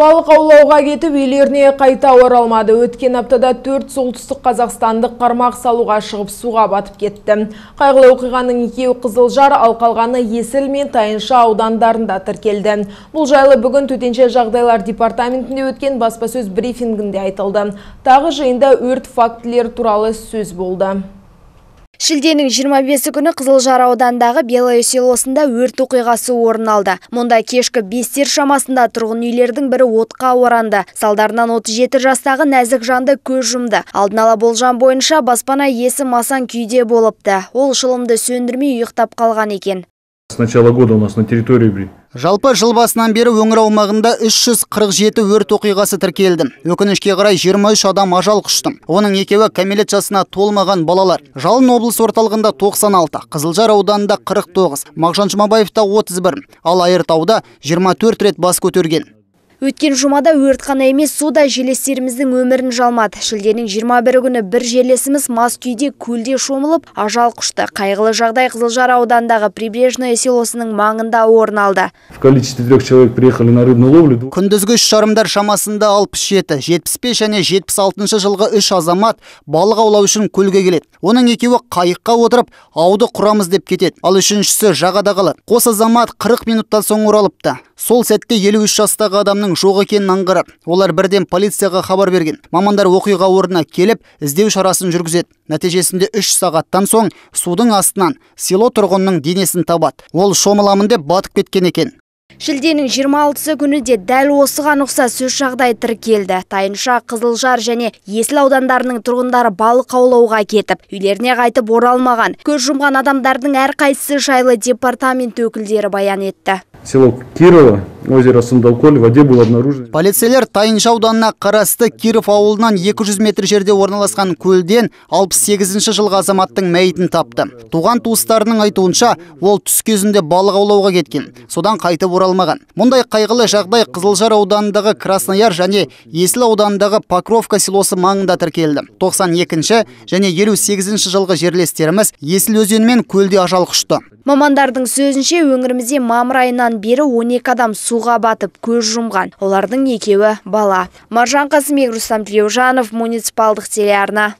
Балық аулауға кетіп үйлеріне қайта оралмады. Өткен аптада төрт солтүстік қазақстандық қармақ салуға шығып суға батып кетті. Қайғылы оқиғаның екеуі қызыл жар алқалғаны Есіл мен Тайынша аудандарында тіркелді. Бұл жайлы бүгін төтенше жағдайлар департаментінде өткен баспасөз брифингінде айтылды. Тағы жиында өрт фактілер туралы сөз болды шілденің 25 күні қызылжар ауданындағы белое селосында өрт оқиғасы орын алды мұнда кешкі бестер шамасында тұрғын үйлердің бірі отқа оранды салдарынан 37 жастағы нәзік жанды көз жұмды алдын ала болжам бойынша баспана есі масан күйде болыпты ол шылымды сөндірмей ұйықтап қалған екен С начала года у нас на территории Жалпы жыл басынан бері өңір аумағында 347 өрт оқиғасы тіркелді. Өкінішке қарай 23 адам ажал құшты. Оның екеуі кәмелет жасына толмаған балалар. Жалын облыс орталығында 96, Қызылжар ауданында 49, Мағжан Жұмабаевта 31, ал Айыртауда 24 рет бас көтерген. Өткен жұмада өрт қана емес, суда желестеріміздің өмірін жалмады. Шілденің 21 күні бір жерлесіміз мас күйде көлде шомылып, ажал құшты. Қайғылы жағдай Қызылжар ауданындағы Прибрежное селосының маңында орын алды. Күндізгі үш жарымдар шамасында 67, 75 және 76 жылғы үш азамат балық аулау үшін көлге келеді. Оның екеуі қайыққа отырып, ауды құрамыз деп кетеді. Ал үшіншісі жағада қалады. Қос азамат 40 минуттан соң оралыпты. Сол сәтте 53 жастағы адамның жоқ екенін аңғарып, олар бірден полицияға хабар берген. Мамандар оқиға орнына келіп, іздеу шарасын жүргізеді. Нәтижесінде 3 сағаттан соң судың астынан село тұрғынының денесін табады. Ол шомыламын деп батып кеткен екен. Шілденің 26-сы күні де дәл осыған ұқсас сөз жағдай тіркелді. Тайынша, Қызылжар және Есіл аудандарының тұрғындары балық аулауға кетіп, үйлеріне қайтып оралмаған. Көз жұмған адамдардың әрқайсысы жайлы департамент өкілдері баян етті село Кирово, озеро Сундалколь, в воде было обнаружено. Полицейлер Тайынша ауданына қарасты Киров ауылынан 200 метр жерде орналасқан көлден 68 ші жылғы азаматтың мәйтін тапты. Туған туыстарының айтуынша, ол түс кезінде балық аулауға кеткен, содан қайтып оралмаған. Мұндай қайғылы жағдай Қызылжар ауданындағы Краснояр және Есіл ауданындағы Покровка селосы маңында тіркелді. 92-ші және 58-ші жылғы жерлестеріміз Есіл өзенімен көлде ажал құшты. Мамандардың сөзінше өңірімізде мамыр айынан бері 12 адам суға батып көз жұмған. Олардың екеуі бала. Маржан Қасымбек Рустам Тілеужанов муниципалдық телеарна